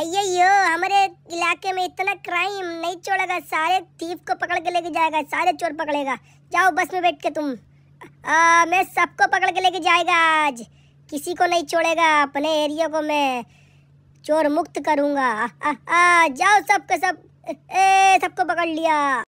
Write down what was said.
अयो हमारे इलाके में इतना क्राइम नहीं छोड़ेगा सारे थीफ को पकड़ के लेके जाएगा सारे चोर पकड़ेगा जाओ बस में बैठ के तुम आ, मैं सबको पकड़ के लेके जाएगा आज किसी को नहीं छोड़ेगा अपने एरिया को मैं चोर मुक्त करूँगा जाओ सबके सब ए सबको पकड़ लिया